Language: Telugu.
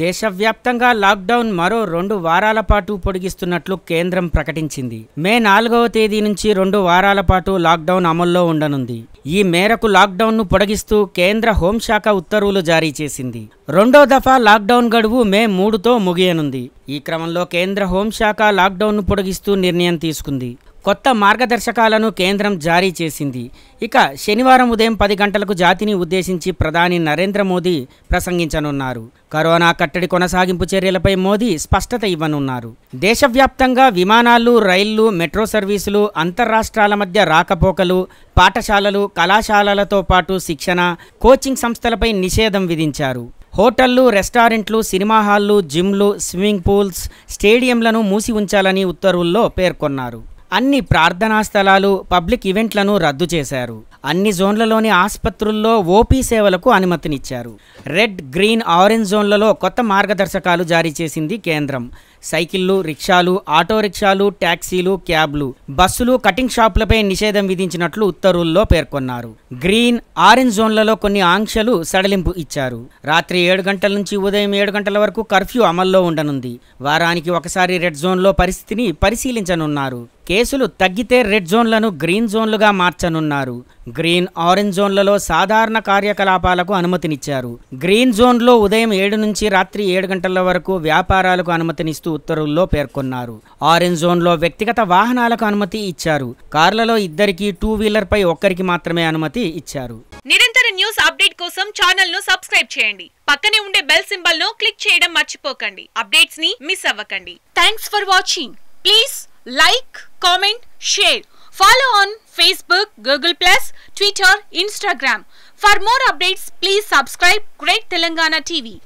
దేశవ్యాప్తంగా లాక్డౌన్ మరో రెండు వారాల పాటు పొడిగిస్తున్నట్లు కేంద్రం ప్రకటించింది మే నాలుగవ తేదీ నుంచి రెండు వారాల పాటు లాక్డౌన్ అమల్లో ఉండనుంది ఈ మేరకు లాక్డౌన్ను పొడిగిస్తూ కేంద్ర హోంశాఖ ఉత్తర్వులు జారీ చేసింది రెండో దఫా లాక్డౌన్ గడువు మే మూడుతో ముగియనుంది ఈ క్రమంలో కేంద్ర హోంశాఖ లాక్డౌన్ను పొడిగిస్తూ నిర్ణయం తీసుకుంది కొత్త మార్గదర్శకాలను కేంద్రం జారీ చేసింది ఇక శనివారం ఉదయం పది గంటలకు జాతిని ఉద్దేశించి ప్రధాని నరేంద్ర మోదీ ప్రసంగించనున్నారు కరోనా కట్టడి కొనసాగింపు చర్యలపై మోదీ స్పష్టత ఇవ్వనున్నారు దేశవ్యాప్తంగా విమానాలు రైళ్లు మెట్రో సర్వీసులు అంతర్రాష్ట్రాల మధ్య రాకపోకలు పాఠశాలలు కళాశాలలతో పాటు శిక్షణ కోచింగ్ సంస్థలపై నిషేధం విధించారు హోటళ్లు రెస్టారెంట్లు సినిమా హాళ్లు జిమ్లు స్విమ్మింగ్ పూల్స్ స్టేడియంలను మూసి ఉంచాలని ఉత్తర్వుల్లో పేర్కొన్నారు అన్ని ప్రార్థనా స్థలాలు పబ్లిక్ ఈవెంట్లను రద్దు చేశారు అన్ని జోన్లలోని ఆసుపత్రుల్లో ఓపీ సేవలకు అనుమతినిచ్చారు రెడ్ గ్రీన్ ఆరెంజ్ జోన్లలో కొత్త మార్గదర్శకాలు జారీ చేసింది కేంద్రం సైకిళ్లు రిక్షాలు ఆటో రిక్షాలు ట్యాక్సీలు క్యాబ్లు బస్సులు కటింగ్ షాపులపై నిషేధం విధించినట్లు ఉత్తర్వుల్లో పేర్కొన్నారు గ్రీన్ ఆరెంజ్ జోన్లలో కొన్ని ఆంక్షలు సడలింపు ఇచ్చారు రాత్రి ఏడు గంటల నుంచి ఉదయం ఏడు గంటల వరకు కర్ఫ్యూ అమల్లో ఉండనుంది వారానికి ఒకసారి రెడ్ జోన్లో పరిస్థితిని పరిశీలించనున్నారు కేసులు తగ్గితే రెడ్ జోన్లను గ్రీన్ జోన్లుగా మార్చనున్నారు గ్రీన్ ఆరెంజ్ జోన్లలో సాధారణ కార్యకలాపాలకు అనుమతినిచ్చారు గ్రీన్ జోన్లో ఉదయం ఏడు నుంచి రాత్రి ఏడు గంటల వరకు వ్యాపారాలకు అనుమతినిస్తూ ఉత్తర్వుల్లో పేర్కొన్నారు ఆరెంజ్ జోన్లో వ్యక్తిగత వాహనాలకు అనుమతి ఇచ్చారు కార్లలో ఇద్దరికి టూ వీలర్ పై ఒక్కరికి మాత్రమే అనుమతి ఇచ్చారు నిరంతర న్యూస్ అప్డేట్ కోసం ఛానల్ ను సబ్స్క్రైబ్ చేయండి పక్కనే ఉండే బెల్ సింబల్ ను క్లిక్ చేయడం మర్చిపోకండి అప్డేట్స్ ని మిస్ అవ్వకండి thanks for watching please like, comment, share. Follow on Facebook, Google+, Plus, Twitter, Instagram. For more updates, please subscribe Great Telangana TV.